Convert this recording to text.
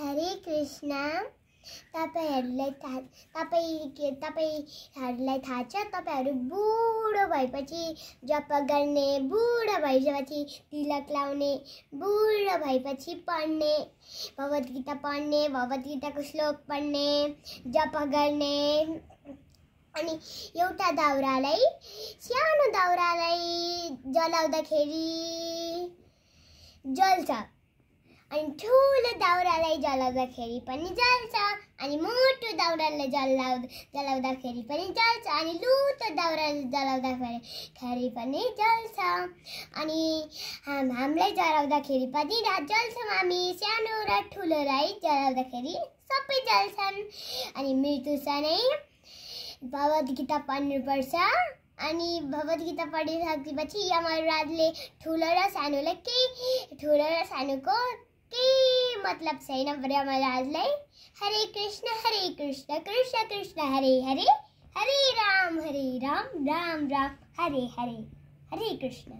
हरे कृष्ण तपाईँहरूलाई थाहा तपाईँ के तपाईँहरूलाई थाहा छ तपाईँहरू बुढो भएपछि जप गर्ने बुढो भएपछि तिलक लाउने बुढो भएपछि पढ्ने भगवद्गीता पढ्ने भगवद्गीताको श्लोक पढ्ने जप गर्ने अनि एउटा दाउरालाई सानो दाउरालाई जलाउँदाखेरि जल्छ अनि ठुलो दाउरालाई जलाउँदाखेरि पनि जल्छ अनि मोटो दाउरालाई जलाउ जलाउँदाखेरि पनि जल्छ अनि लुतो दाउराले जलाउँदाखेरि पनि जल्छ अनि हाम हामीलाई जलाउँदाखेरि पनि जल्छौँ हामी सानो र ठुलोलाई जलाउँदाखेरि सबै जल्छन् अनि मृत्युसँगै गीता पढ्नुपर्छ अनि गीता पढिसकेपछि यमराजले ठुलो र सानोलाई केही ठुलो र सानोको मतलब सही नंबर मजाज लाई हरे कृष्ण हरे कृष्ण कृष्ण कृष्ण हरे हरे हरे राम हरे राम राम राम हरे हरे हरे कृष्ण